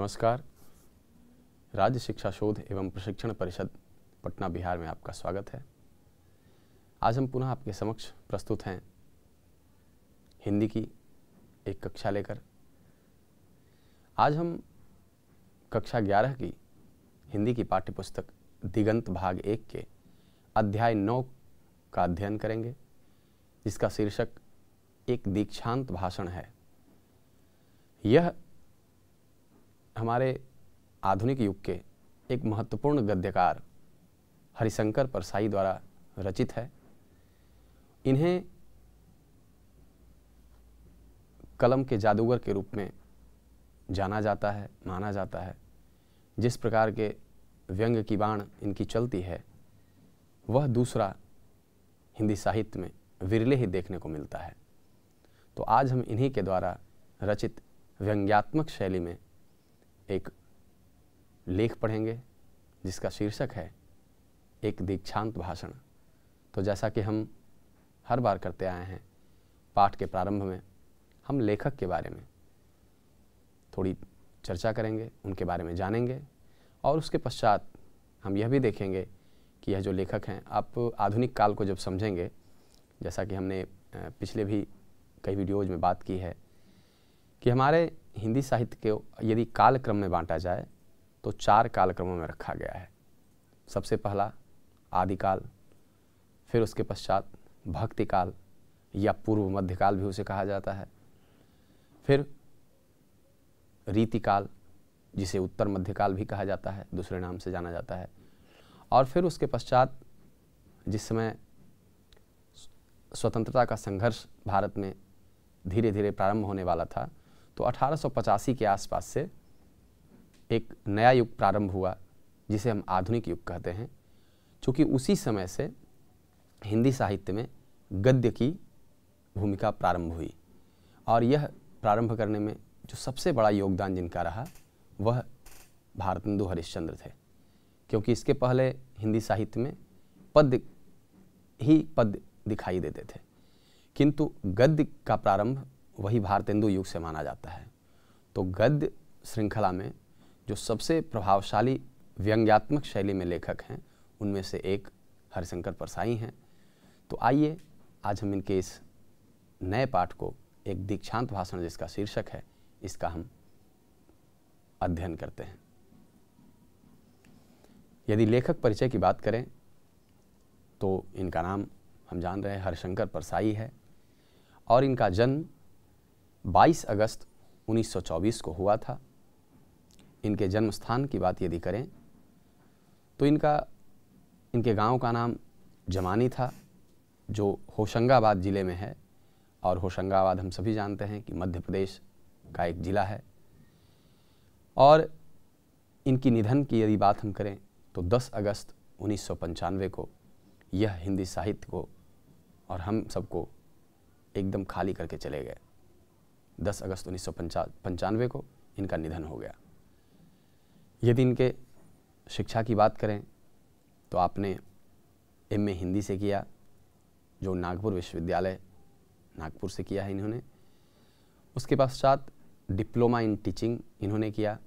नमस्कार राज्य शिक्षा शोध एवं प्रशिक्षण परिषद पटना बिहार में आपका स्वागत है आज हम पुनः आपके समक्ष प्रस्तुत हैं हिंदी की एक कक्षा लेकर आज हम कक्षा 11 की हिंदी की पाठ्यपुस्तक दिगंत भाग एक के अध्याय नौ का अध्ययन करेंगे जिसका शीर्षक एक दीक्षांत भाषण है यह हमारे आधुनिक युग के एक महत्वपूर्ण गद्यकार हरिशंकर परसाई द्वारा रचित है इन्हें कलम के जादूगर के रूप में जाना जाता है माना जाता है जिस प्रकार के व्यंग की बाण इनकी चलती है वह दूसरा हिंदी साहित्य में विरले ही देखने को मिलता है तो आज हम इन्हीं के द्वारा रचित व्यंग्यात्मक शैली में एक लेख पढ़ेंगे जिसका शीर्षक है एक दीक्षांत भाषण तो जैसा कि हम हर बार करते आए हैं पाठ के प्रारंभ में हम लेखक के बारे में थोड़ी चर्चा करेंगे उनके बारे में जानेंगे और उसके पश्चात हम यह भी देखेंगे कि यह जो लेखक हैं आप आधुनिक काल को जब समझेंगे जैसा कि हमने पिछले भी कई वीडियोज में बात की है कि हमारे हिंदी साहित्य को यदि कालक्रम में बांटा जाए तो चार कालक्रमों में रखा गया है सबसे पहला आदिकाल फिर उसके पश्चात भक्तिकाल या पूर्व मध्यकाल भी उसे कहा जाता है फिर रीतिकाल जिसे उत्तर मध्यकाल भी कहा जाता है दूसरे नाम से जाना जाता है और फिर उसके पश्चात जिस समय स्वतंत्रता का संघर्ष भारत में धीरे धीरे प्रारंभ होने वाला था तो अठारह के आसपास से एक नया युग प्रारंभ हुआ जिसे हम आधुनिक युग कहते हैं चूँकि उसी समय से हिंदी साहित्य में गद्य की भूमिका प्रारंभ हुई और यह प्रारंभ करने में जो सबसे बड़ा योगदान जिनका रहा वह भारतेंदु हरिश्चंद्र थे क्योंकि इसके पहले हिंदी साहित्य में पद ही पद दिखाई देते थे किंतु गद्य का प्रारंभ वही भारतेंदु युग से माना जाता है तो गद्य श्रृंखला में जो सबसे प्रभावशाली व्यंग्यात्मक शैली में लेखक हैं उनमें से एक हरिशंकर परसाई हैं तो आइए आज हम इनके इस नए पाठ को एक दीक्षांत भाषण जिसका शीर्षक है इसका हम अध्ययन करते हैं यदि लेखक परिचय की बात करें तो इनका नाम हम जान रहे हैं हरिशंकर परसाई है और इनका जन्म 22 अगस्त 1924 को हुआ था इनके जन्म स्थान की बात यदि करें तो इनका इनके गांव का नाम जमानी था जो होशंगाबाद ज़िले में है और होशंगाबाद हम सभी जानते हैं कि मध्य प्रदेश का एक ज़िला है और इनकी निधन की यदि बात हम करें तो 10 अगस्त उन्नीस को यह हिंदी साहित्य को और हम सबको एकदम खाली करके चले गए 10 अगस्त उन्नीस सौ को इनका निधन हो गया यदि इनके शिक्षा की बात करें तो आपने एम ए हिंदी से किया जो नागपुर विश्वविद्यालय नागपुर से किया है इन्होंने उसके पश्चात डिप्लोमा इन टीचिंग इन्होंने किया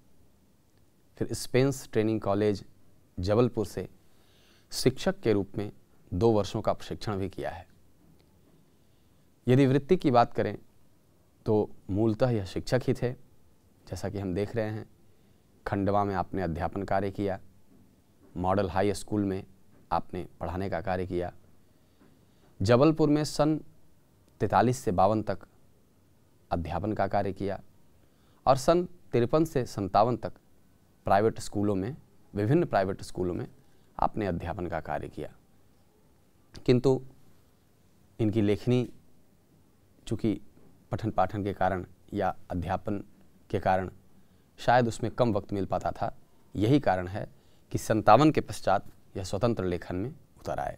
फिर स्पेंस ट्रेनिंग कॉलेज जबलपुर से शिक्षक के रूप में दो वर्षों का प्रशिक्षण भी किया है यदि वृत्ति की बात करें तो मूलतः यह शिक्षक ही थे जैसा कि हम देख रहे हैं खंडवा में आपने अध्यापन कार्य किया मॉडल हाई स्कूल में आपने पढ़ाने का कार्य किया जबलपुर में सन तैतालीस से बावन तक अध्यापन का कार्य किया और सन तिरपन से संतावन तक प्राइवेट स्कूलों में विभिन्न प्राइवेट स्कूलों में आपने अध्यापन का कार्य किया किंतु इनकी लेखनी चूँकि पठन पाठन के कारण या अध्यापन के कारण शायद उसमें कम वक्त मिल पाता था यही कारण है कि संतावन के पश्चात यह स्वतंत्र लेखन में उतर आए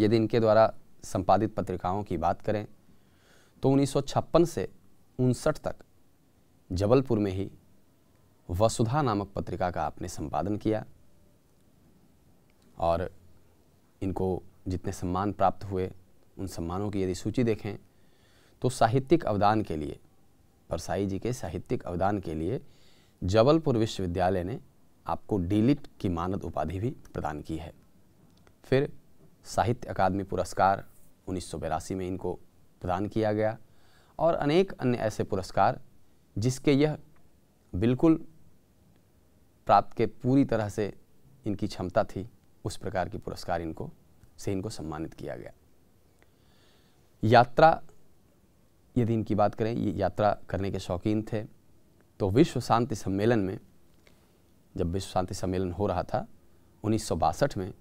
यदि इनके द्वारा संपादित पत्रिकाओं की बात करें तो उन्नीस से उनसठ तक जबलपुर में ही वसुधा नामक पत्रिका का आपने संपादन किया और इनको जितने सम्मान प्राप्त हुए उन सम्मानों की यदि सूची देखें तो साहित्यिक अवदान के लिए परसाई जी के साहित्यिक अवदान के लिए जबलपुर विश्वविद्यालय ने आपको डीलिट की मानद उपाधि भी प्रदान की है फिर साहित्य अकादमी पुरस्कार उन्नीस में इनको प्रदान किया गया और अनेक अन्य ऐसे पुरस्कार जिसके यह बिल्कुल प्राप्त के पूरी तरह से इनकी क्षमता थी उस प्रकार की पुरस्कार इनको से इनको सम्मानित किया गया यात्रा यदि इनकी बात करें ये यात्रा करने के शौकीन थे तो विश्व शांति सम्मेलन में जब विश्व शांति सम्मेलन हो रहा था उन्नीस में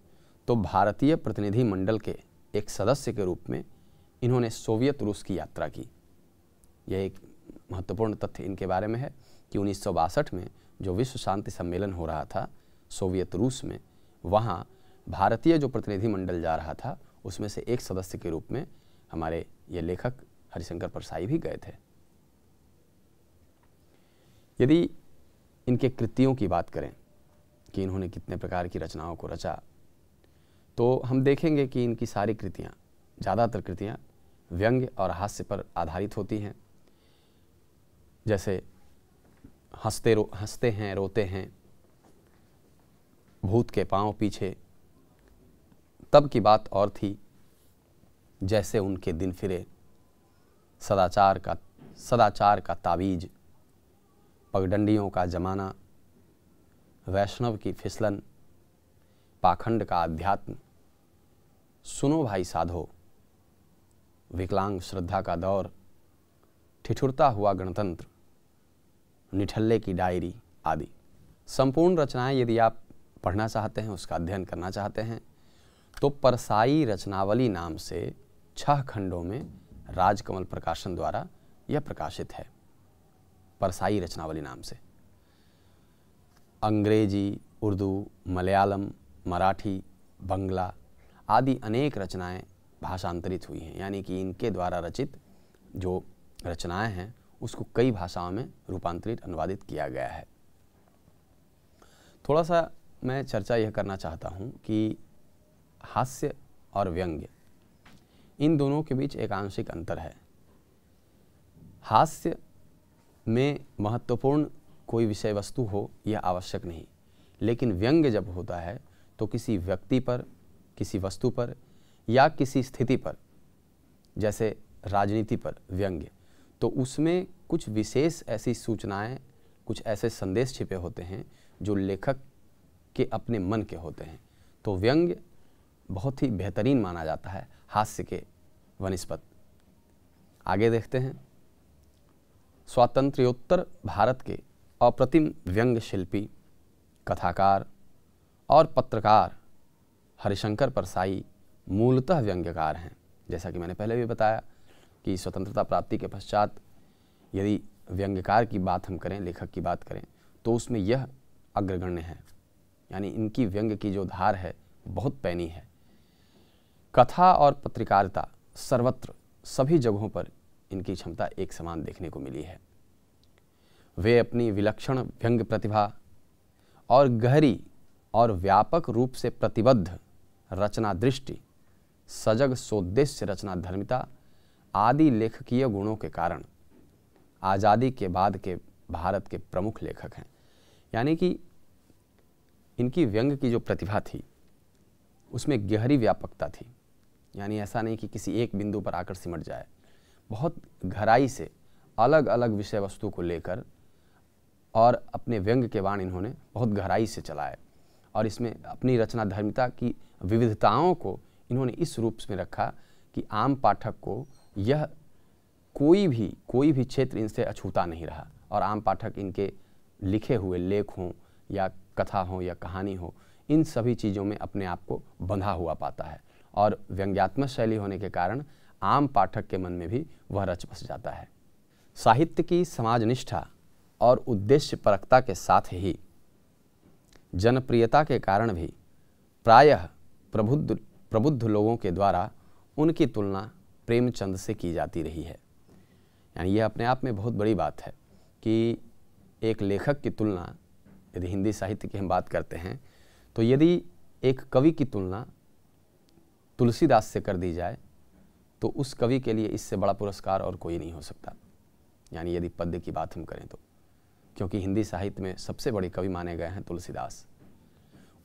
तो भारतीय प्रतिनिधि मंडल के एक सदस्य के रूप में इन्होंने सोवियत रूस की यात्रा की यह एक महत्वपूर्ण तथ्य इनके बारे में है कि उन्नीस में जो विश्व शांति सम्मेलन हो रहा था सोवियत रूस में वहाँ भारतीय जो प्रतिनिधिमंडल जा रहा था उसमें से एक सदस्य के रूप में हमारे ये लेखक हरिशंकर परसाई भी गए थे यदि इनके कृतियों की बात करें कि इन्होंने कितने प्रकार की रचनाओं को रचा तो हम देखेंगे कि इनकी सारी कृतियाँ ज़्यादातर कृतियाँ व्यंग्य और हास्य पर आधारित होती हैं जैसे हंसते रो हंसते हैं रोते हैं भूत के पांव पीछे तब की बात और थी जैसे उनके दिन फिरे सदाचार का सदाचार का ताबीज पगडंडियों का जमाना वैष्णव की फिसलन पाखंड का अध्यात्म सुनो भाई साधो विकलांग श्रद्धा का दौर ठिठुरता हुआ गणतंत्र निठल्ले की डायरी आदि संपूर्ण रचनाएं यदि आप पढ़ना चाहते हैं उसका अध्ययन करना चाहते हैं तो परसाई रचनावली नाम से छह खंडों में राजकमल प्रकाशन द्वारा यह प्रकाशित है परसाई रचनावली नाम से अंग्रेजी उर्दू मलयालम मराठी बंगला आदि अनेक रचनाएं भाषांतरित हुई हैं यानी कि इनके द्वारा रचित जो रचनाएं हैं उसको कई भाषाओं में रूपांतरित अनुवादित किया गया है थोड़ा सा मैं चर्चा यह करना चाहता हूँ कि हास्य और व्यंग्य इन दोनों के बीच एक आंशिक अंतर है हास्य में महत्वपूर्ण कोई विषय वस्तु हो यह आवश्यक नहीं लेकिन व्यंग्य जब होता है तो किसी व्यक्ति पर किसी वस्तु पर या किसी स्थिति पर जैसे राजनीति पर व्यंग्य तो उसमें कुछ विशेष ऐसी सूचनाएं कुछ ऐसे संदेश छिपे होते हैं जो लेखक के अपने मन के होते हैं तो व्यंग्य बहुत ही बेहतरीन माना जाता है हास्य के वनस्पत आगे देखते हैं स्वातंत्र्योत्तर भारत के अप्रतिम व्यंग शिल्पी कथाकार और पत्रकार हरिशंकर परसाई मूलतः व्यंग्यकार हैं जैसा कि मैंने पहले भी बताया कि स्वतंत्रता प्राप्ति के पश्चात यदि व्यंग्यकार की बात हम करें लेखक की बात करें तो उसमें यह अग्रगण्य है यानी इनकी व्यंग्य की जो धार है बहुत पैनी है कथा और पत्रकारिता सर्वत्र सभी जगहों पर इनकी क्षमता एक समान देखने को मिली है वे अपनी विलक्षण व्यंग प्रतिभा और गहरी और व्यापक रूप से प्रतिबद्ध रचना दृष्टि सजग सोद्देश्य रचना धर्मिता आदि लेखकीय गुणों के कारण आज़ादी के बाद के भारत के प्रमुख लेखक हैं यानी कि इनकी व्यंग की जो प्रतिभा थी उसमें गहरी व्यापकता थी यानी ऐसा नहीं कि किसी एक बिंदु पर आकर सिमट जाए बहुत गहराई से अलग अलग विषय वस्तु को लेकर और अपने व्यंग के बाण इन्होंने बहुत गहराई से चलाए और इसमें अपनी रचना धर्मिता की विविधताओं को इन्होंने इस रूप में रखा कि आम पाठक को यह कोई भी कोई भी क्षेत्र इनसे अछूता नहीं रहा और आम पाठक इनके लिखे हुए लेख हों या कथा हो या कहानी हो इन सभी चीज़ों में अपने आप को बंधा हुआ पाता है और व्यंग्यात्मक शैली होने के कारण आम पाठक के मन में भी वह रच बस जाता है साहित्य की समाज निष्ठा और उद्देश्य परकता के साथ ही जनप्रियता के कारण भी प्रायः प्रबुद्ध प्रबुद्ध लोगों के द्वारा उनकी तुलना प्रेमचंद से की जाती रही है यानी यह अपने आप में बहुत बड़ी बात है कि एक लेखक की तुलना यदि हिंदी साहित्य की हम बात करते हैं तो यदि एक कवि की तुलना तुलसीदास से कर दी जाए तो उस कवि के लिए इससे बड़ा पुरस्कार और कोई नहीं हो सकता यानी यदि पद्य की बात हम करें तो क्योंकि हिंदी साहित्य में सबसे बड़े कवि माने गए हैं तुलसीदास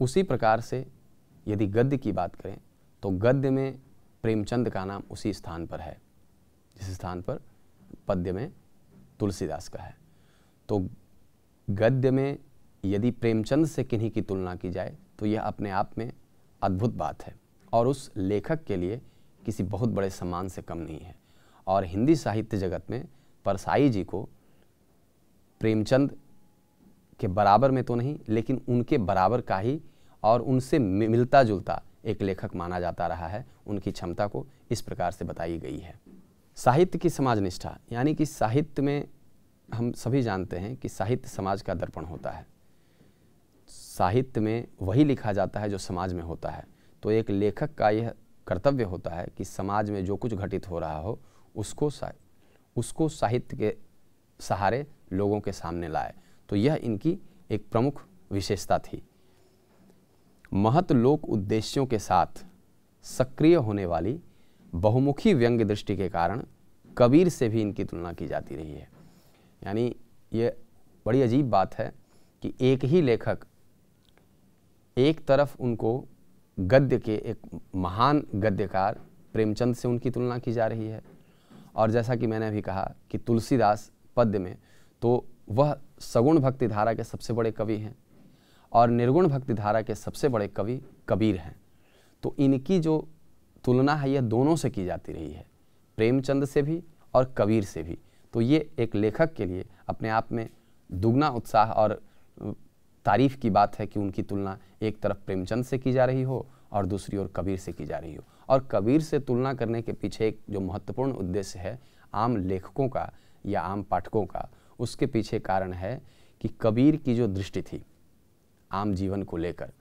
उसी प्रकार से यदि गद्य की बात करें तो गद्य में प्रेमचंद का नाम उसी स्थान पर है जिस स्थान पर पद्य में तुलसीदास का है तो गद्य में यदि प्रेमचंद से किन्हीं की तुलना की जाए तो यह अपने आप में अद्भुत बात है और उस लेखक के लिए किसी बहुत बड़े सम्मान से कम नहीं है और हिंदी साहित्य जगत में परसाई जी को प्रेमचंद के बराबर में तो नहीं लेकिन उनके बराबर का ही और उनसे मिलता जुलता एक लेखक माना जाता रहा है उनकी क्षमता को इस प्रकार से बताई गई है साहित्य की समाज निष्ठा यानी कि साहित्य में हम सभी जानते हैं कि साहित्य समाज का दर्पण होता है साहित्य में वही लिखा जाता है जो समाज में होता है तो एक लेखक का यह कर्तव्य होता है कि समाज में जो कुछ घटित हो रहा हो उसको सा, उसको साहित्य के सहारे लोगों के सामने लाए तो यह इनकी एक प्रमुख विशेषता थी महत लोक उद्देश्यों के साथ सक्रिय होने वाली बहुमुखी व्यंग्य दृष्टि के कारण कबीर से भी इनकी तुलना की जाती रही है यानी ये बड़ी अजीब बात है कि एक ही लेखक एक तरफ उनको गद्य के एक महान गद्यकार प्रेमचंद से उनकी तुलना की जा रही है और जैसा कि मैंने अभी कहा कि तुलसीदास पद्य में तो वह सगुण भक्ति धारा के सबसे बड़े कवि हैं और निर्गुण भक्ति धारा के सबसे बड़े कवि कबीर हैं तो इनकी जो तुलना है यह दोनों से की जाती रही है प्रेमचंद से भी और कबीर से भी तो ये एक लेखक के लिए अपने आप में दुगना उत्साह और तारीफ की बात है कि उनकी तुलना एक तरफ प्रेमचंद से की जा रही हो और दूसरी ओर कबीर से की जा रही हो और कबीर से तुलना करने के पीछे एक जो महत्वपूर्ण उद्देश्य है आम लेखकों का या आम पाठकों का उसके पीछे कारण है कि कबीर की जो दृष्टि थी आम जीवन को लेकर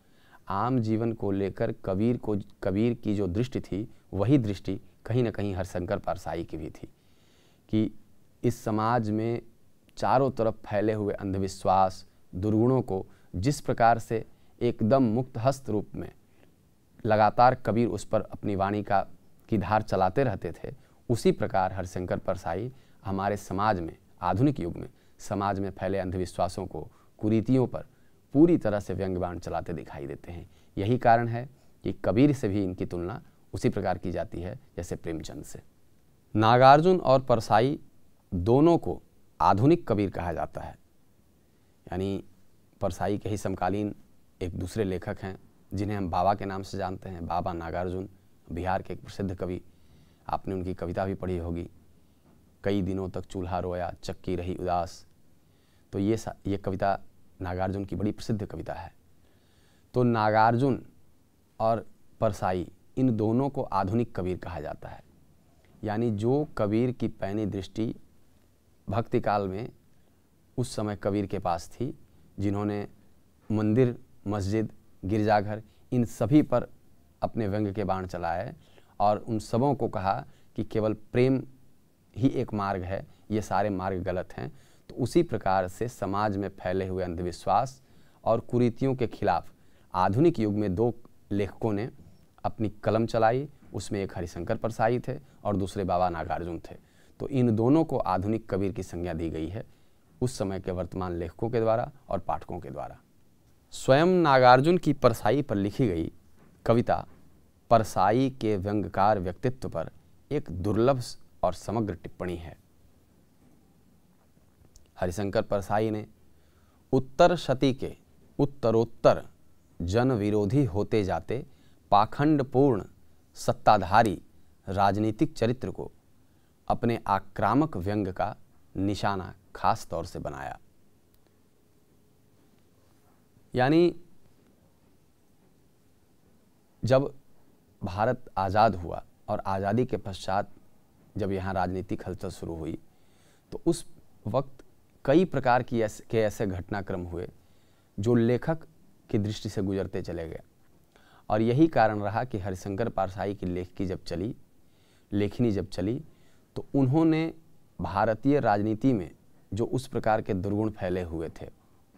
आम जीवन को लेकर कबीर को कबीर की जो दृष्टि थी वही दृष्टि कहीं ना कहीं हरशंकर पारसाई की भी थी कि इस समाज में चारों तरफ फैले हुए अंधविश्वास दुर्गुणों को जिस प्रकार से एकदम मुक्त हस्त रूप में लगातार कबीर उस पर अपनी वाणी का की धार चलाते रहते थे उसी प्रकार हरिशंकर परसाई हमारे समाज में आधुनिक युग में समाज में फैले अंधविश्वासों को कुरीतियों पर पूरी तरह से व्यंग्यवाण चलाते दिखाई देते हैं यही कारण है कि कबीर से भी इनकी तुलना उसी प्रकार की जाती है जैसे प्रेमचंद से नागार्जुन और परसाई दोनों को आधुनिक कबीर कहा जाता है यानी परसाई के ही समकालीन एक दूसरे लेखक हैं जिन्हें हम बाबा के नाम से जानते हैं बाबा नागार्जुन बिहार के एक प्रसिद्ध कवि आपने उनकी कविता भी पढ़ी होगी कई दिनों तक चूल्हा रोया चक्की रही उदास तो ये ये कविता नागार्जुन की बड़ी प्रसिद्ध कविता है तो नागार्जुन और परसाई इन दोनों को आधुनिक कबीर कहा जाता है यानी जो कबीर की पैनी दृष्टि भक्ति काल में उस समय कबीर के पास थी जिन्होंने मंदिर मस्जिद गिरजाघर इन सभी पर अपने व्यंग के बाण चलाए और उन सबों को कहा कि केवल प्रेम ही एक मार्ग है ये सारे मार्ग गलत हैं तो उसी प्रकार से समाज में फैले हुए अंधविश्वास और कुरीतियों के खिलाफ आधुनिक युग में दो लेखकों ने अपनी कलम चलाई उसमें एक हरिशंकर परसाई थे और दूसरे बाबा नागार्जुन थे तो इन दोनों को आधुनिक कबीर की संज्ञा दी गई है उस समय के वर्तमान लेखकों के द्वारा और पाठकों के द्वारा स्वयं नागार्जुन की परसाई पर लिखी गई कविता परसाई के व्यंगकार व्यक्तित्व पर एक दुर्लभ और समग्र टिप्पणी है हरिशंकर परसाई ने उत्तर शती के उत्तरोत्तर जन विरोधी होते जाते पाखंडपूर्ण सत्ताधारी राजनीतिक चरित्र को अपने आक्रामक व्यंग का निशाना खास तौर से बनाया यानी जब भारत आज़ाद हुआ और आज़ादी के पश्चात जब यहाँ राजनीतिक हलचल शुरू हुई तो उस वक्त कई प्रकार की ऐसे के ऐसे घटनाक्रम हुए जो लेखक की दृष्टि से गुजरते चले गए और यही कारण रहा कि हरिशंकर पारसाई की लेख की जब चली लेखनी जब चली तो उन्होंने भारतीय राजनीति में जो उस प्रकार के दुर्गुण फैले हुए थे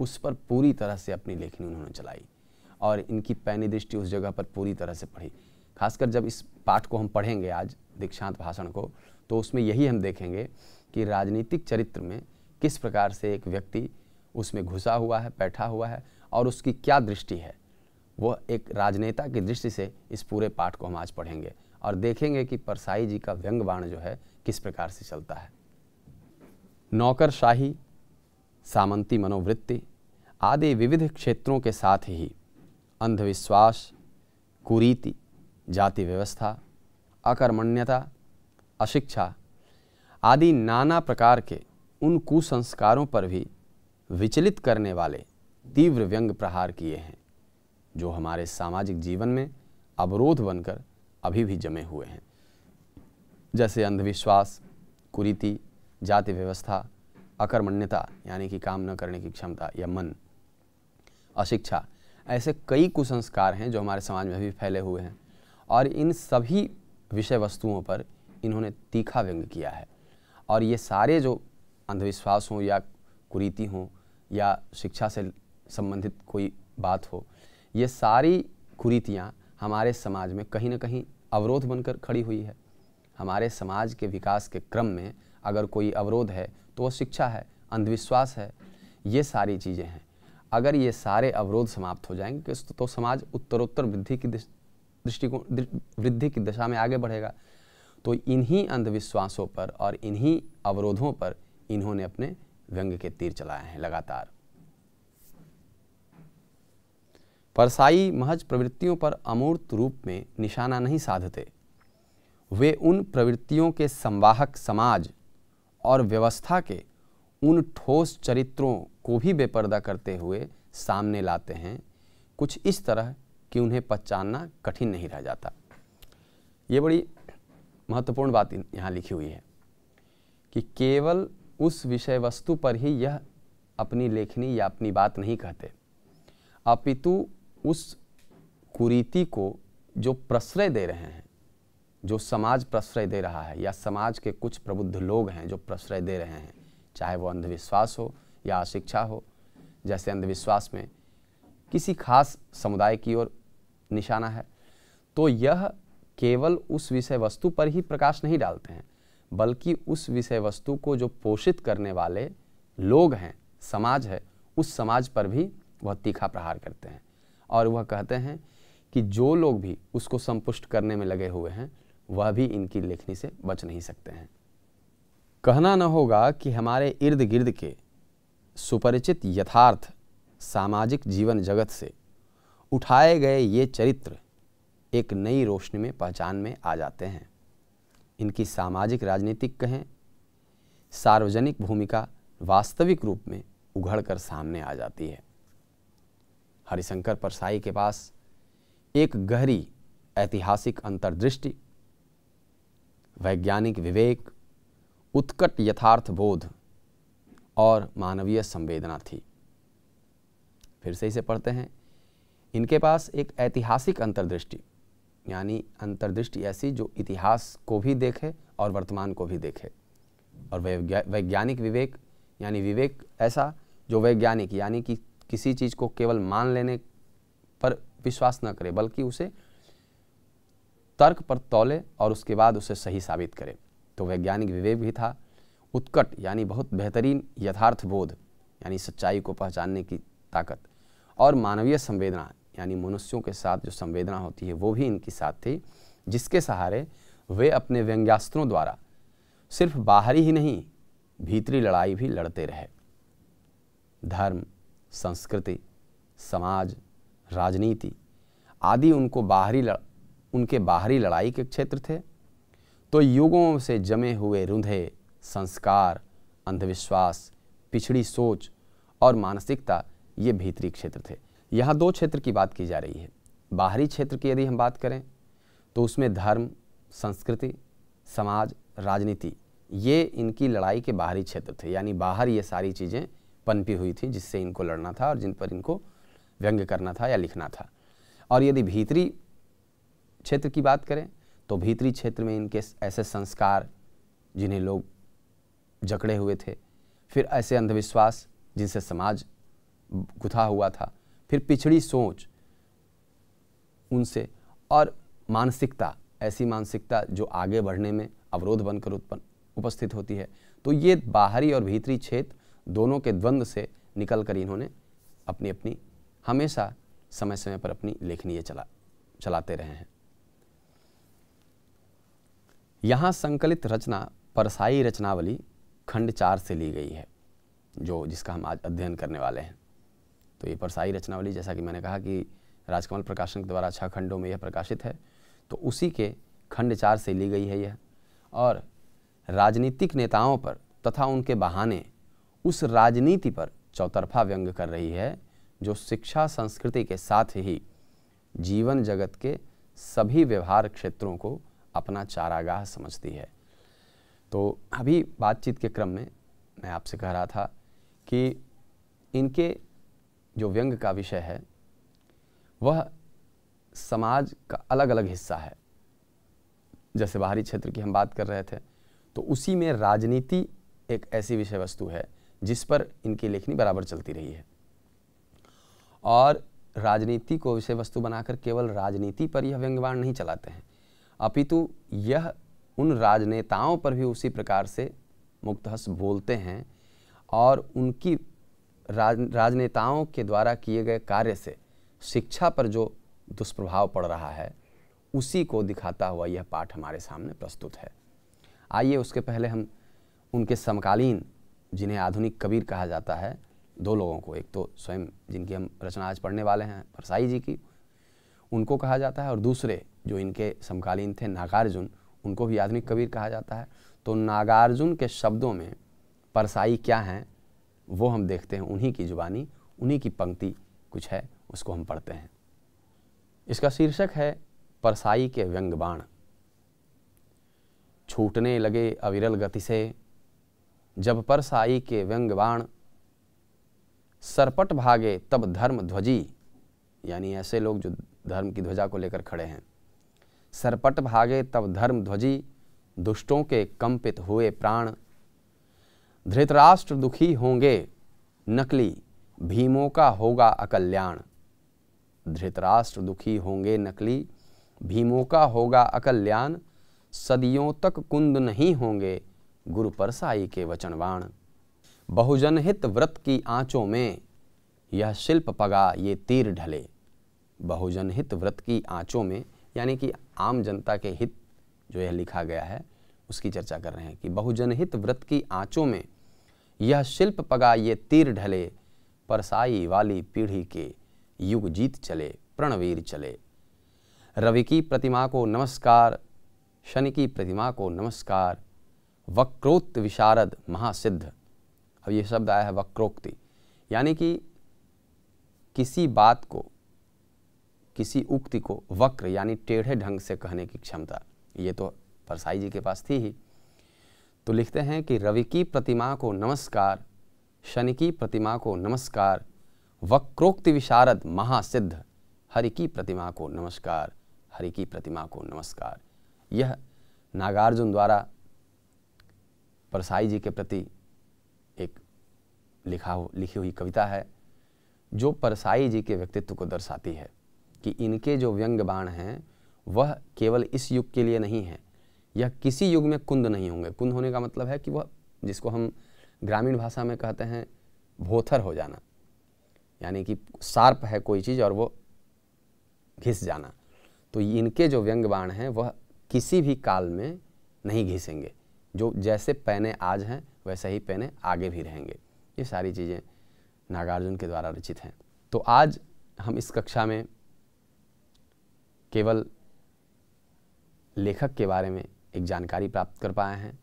उस पर पूरी तरह से अपनी लेखनी उन्होंने चलाई और इनकी पैनी दृष्टि उस जगह पर पूरी तरह से पढ़ी खासकर जब इस पाठ को हम पढ़ेंगे आज दीक्षांत भाषण को तो उसमें यही हम देखेंगे कि राजनीतिक चरित्र में किस प्रकार से एक व्यक्ति उसमें घुसा हुआ है बैठा हुआ है और उसकी क्या दृष्टि है वह एक राजनेता की दृष्टि से इस पूरे पाठ को हम आज पढ़ेंगे और देखेंगे कि परसाई जी का व्यंग बाण जो है किस प्रकार से चलता है नौकरशाही सामंती मनोवृत्ति आदि विविध क्षेत्रों के साथ ही अंधविश्वास कुरीति जाति व्यवस्था अकर्मण्यता अशिक्षा आदि नाना प्रकार के उन कुसंस्कारों पर भी विचलित करने वाले तीव्र व्यंग प्रहार किए हैं जो हमारे सामाजिक जीवन में अवरोध बनकर अभी भी जमे हुए हैं जैसे अंधविश्वास कुरीति जाति व्यवस्था अकर्मण्यता यानी कि काम न करने की क्षमता या मन अशिक्षा ऐसे कई कुसंस्कार हैं जो हमारे समाज में भी फैले हुए हैं और इन सभी विषय वस्तुओं पर इन्होंने तीखा व्यंग किया है और ये सारे जो अंधविश्वास हों या कुरीति हों या शिक्षा से संबंधित कोई बात हो ये सारी कुरीतियाँ हमारे समाज में कहीं ना कहीं अवरोध बनकर खड़ी हुई है हमारे समाज के विकास के क्रम में अगर कोई अवरोध है तो वह शिक्षा है अंधविश्वास है ये सारी चीज़ें हैं अगर ये सारे अवरोध समाप्त हो जाएंगे तो, तो समाज उत्तरोत्तर वृद्धि की दृष्टिकोण वृद्धि की दिशा में आगे बढ़ेगा तो इन्हीं अंधविश्वासों पर और इन्हीं अवरोधों पर इन्होंने अपने व्यंग के तीर चलाए हैं लगातार परसाई महज प्रवृत्तियों पर अमूर्त रूप में निशाना नहीं साधते वे उन प्रवृत्तियों के संवाहक समाज और व्यवस्था के उन ठोस चरित्रों को भी बेपर्दा करते हुए सामने लाते हैं कुछ इस तरह कि उन्हें पहचानना कठिन नहीं रह जाता ये बड़ी महत्वपूर्ण बात यहाँ लिखी हुई है कि केवल उस विषय वस्तु पर ही यह अपनी लेखनी या अपनी बात नहीं कहते अपितु उस कुरीति को जो प्रश्रय दे रहे हैं जो समाज प्रश्रय दे रहा है या समाज के कुछ प्रबुद्ध लोग हैं जो प्रश्रय दे रहे हैं चाहे वो अंधविश्वास हो या अशिक्षा हो जैसे अंधविश्वास में किसी खास समुदाय की ओर निशाना है तो यह केवल उस विषय वस्तु पर ही प्रकाश नहीं डालते हैं बल्कि उस विषय वस्तु को जो पोषित करने वाले लोग हैं समाज है उस समाज पर भी वह तीखा प्रहार करते हैं और वह कहते हैं कि जो लोग भी उसको संपुष्ट करने में लगे हुए हैं वह भी इनकी लेखनी से बच नहीं सकते हैं कहना न होगा कि हमारे इर्द गिर्द के सुपरिचित यथार्थ सामाजिक जीवन जगत से उठाए गए ये चरित्र एक नई रोशनी में पहचान में आ जाते हैं इनकी सामाजिक राजनीतिक कहें सार्वजनिक भूमिका वास्तविक रूप में उघड़ कर सामने आ जाती है हरिशंकर परसाई के पास एक गहरी ऐतिहासिक अंतर्दृष्टि वैज्ञानिक विवेक उत्कट यथार्थ बोध और मानवीय संवेदना थी फिर से इसे पढ़ते हैं इनके पास एक ऐतिहासिक अंतर्दृष्टि यानी अंतर्दृष्टि ऐसी जो इतिहास को भी देखे और वर्तमान को भी देखे और वैज्ञानिक विवेक यानी विवेक ऐसा जो वैज्ञानिक यानी कि किसी चीज़ को केवल मान लेने पर विश्वास न करे बल्कि उसे तर्क पर तोले और उसके बाद उसे सही साबित करे तो वैज्ञानिक विवेक भी था उत्कट यानी बहुत बेहतरीन यथार्थ बोध यानी सच्चाई को पहचानने की ताकत और मानवीय संवेदना यानी मनुष्यों के साथ जो संवेदना होती है वो भी इनकी साथ थी जिसके सहारे वे अपने व्यंग्यास्त्रों द्वारा सिर्फ बाहरी ही नहीं भीतरी लड़ाई भी लड़ते रहे धर्म संस्कृति समाज राजनीति आदि उनको बाहरी लड़, उनके बाहरी लड़ाई के क्षेत्र थे तो युगों से जमे हुए रुंधे संस्कार अंधविश्वास पिछड़ी सोच और मानसिकता ये भीतरी क्षेत्र थे यहाँ दो क्षेत्र की बात की जा रही है बाहरी क्षेत्र की यदि हम बात करें तो उसमें धर्म संस्कृति समाज राजनीति ये इनकी लड़ाई के बाहरी क्षेत्र थे यानी बाहर ये सारी चीज़ें पनपी हुई थी जिससे इनको लड़ना था और जिन पर इनको व्यंग्य करना था या लिखना था और यदि भीतरी क्षेत्र की बात करें तो भीतरी क्षेत्र में इनके ऐसे संस्कार जिन्हें लोग जकड़े हुए थे फिर ऐसे अंधविश्वास जिनसे समाज गुथा हुआ था फिर पिछड़ी सोच उनसे और मानसिकता ऐसी मानसिकता जो आगे बढ़ने में अवरोध बनकर उत्पन्न उपस्थित होती है तो ये बाहरी और भीतरी क्षेत्र दोनों के द्वंद्व से निकल कर इन्होंने अपनी अपनी हमेशा समय समय पर अपनी लेखनीय चला चलाते रहे हैं यहाँ संकलित रचना परसाई रचनावली खंड चार से ली गई है जो जिसका हम आज अध्ययन करने वाले हैं तो ये परसाई रचनावली जैसा कि मैंने कहा कि राजकमल प्रकाशन के द्वारा छः खंडों में यह प्रकाशित है तो उसी के खंड चार से ली गई है यह और राजनीतिक नेताओं पर तथा उनके बहाने उस राजनीति पर चौतरफा व्यंग कर रही है जो शिक्षा संस्कृति के साथ ही जीवन जगत के सभी व्यवहार क्षेत्रों को अपना चारागाह समझती है तो अभी बातचीत के क्रम में मैं आपसे कह रहा था कि इनके जो व्यंग का विषय है वह समाज का अलग अलग हिस्सा है जैसे बाहरी क्षेत्र की हम बात कर रहे थे तो उसी में राजनीति एक ऐसी विषय वस्तु है जिस पर इनकी लेखनी बराबर चलती रही है और राजनीति को विषय वस्तु बनाकर केवल राजनीति पर यह व्यंग्यवाण नहीं चलाते हैं अपितु यह उन राजनेताओं पर भी उसी प्रकार से मुक्तहस बोलते हैं और उनकी राज राजनेताओं के द्वारा किए गए कार्य से शिक्षा पर जो दुष्प्रभाव पड़ रहा है उसी को दिखाता हुआ यह पाठ हमारे सामने प्रस्तुत है आइए उसके पहले हम उनके समकालीन जिन्हें आधुनिक कबीर कहा जाता है दो लोगों को एक तो स्वयं जिनकी हम रचना आज पढ़ने वाले हैं परसाई जी की उनको कहा जाता है और दूसरे जो इनके समकालीन थे नागार्जुन उनको भी आधुनिक कबीर कहा जाता है तो नागार्जुन के शब्दों में परसाई क्या हैं वो हम देखते हैं उन्हीं की जुबानी उन्हीं की पंक्ति कुछ है उसको हम पढ़ते हैं इसका शीर्षक है परसाई के बाण छूटने लगे अविरल गति से जब परसाई के बाण सरपट भागे तब धर्म ध्वजी यानी ऐसे लोग जो धर्म की ध्वजा को लेकर खड़े हैं सरपट भागे तब धर्म ध्वजी दुष्टों के कंपित हुए प्राण धृतराष्ट्र दुखी होंगे नकली भीमों का होगा अकल्याण धृतराष्ट्र दुखी होंगे नकली भीमों का होगा अकल्याण सदियों तक कुंद नहीं होंगे गुरु परसाई के वचनवाण बहुजन हित व्रत की आंचों में यह शिल्प पगा ये तीर ढले बहुजन हित व्रत की आंचों में यानी कि आम जनता के हित जो यह लिखा गया है उसकी चर्चा कर रहे हैं कि बहुजनहित व्रत की आँचों में यह शिल्प पगा ये तीर ढले परसाई वाली पीढ़ी के युग जीत चले प्रणवीर चले रवि की प्रतिमा को नमस्कार शनि की प्रतिमा को नमस्कार वक्रोक्त विशारद महासिद्ध अब ये शब्द आया है वक्रोक्ति यानी कि किसी बात को किसी उक्ति को वक्र यानी टेढ़े ढंग से कहने की क्षमता ये तो परसाई जी के पास थी ही तो लिखते हैं कि रवि की प्रतिमा को नमस्कार शनि की प्रतिमा को नमस्कार वक्रोक्ति विशारद महासिद्ध हरि की प्रतिमा को नमस्कार हरि की प्रतिमा को नमस्कार यह नागार्जुन द्वारा परसाई जी के प्रति एक लिखा हो लिखी हुई कविता है जो परसाई जी के व्यक्तित्व को दर्शाती है कि इनके जो व्यंग बाण हैं वह केवल इस युग के लिए नहीं है यह किसी युग में कुंद नहीं होंगे कुंद होने का मतलब है कि वह जिसको हम ग्रामीण भाषा में कहते हैं भोथर हो जाना यानी कि शार्प है कोई चीज़ और वो घिस जाना तो इनके जो व्यंग बाण हैं वह किसी भी काल में नहीं घिसेंगे जो जैसे पैने आज हैं वैसे ही पैने आगे भी रहेंगे ये सारी चीज़ें नागार्जुन के द्वारा रचित हैं तो आज हम इस कक्षा में केवल लेखक के बारे में एक जानकारी प्राप्त कर पाए हैं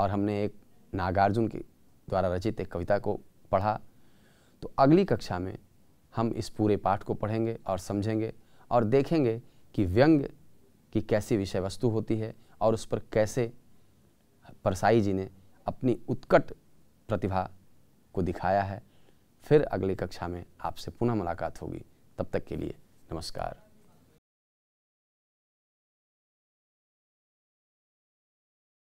और हमने एक नागार्जुन के द्वारा रचित एक कविता को पढ़ा तो अगली कक्षा में हम इस पूरे पाठ को पढ़ेंगे और समझेंगे और देखेंगे कि व्यंग की कैसी विषय वस्तु होती है और उस पर कैसे परसाई जी ने अपनी उत्कट प्रतिभा को दिखाया है फिर अगली कक्षा में आपसे पुनः मुलाकात होगी तब तक के लिए नमस्कार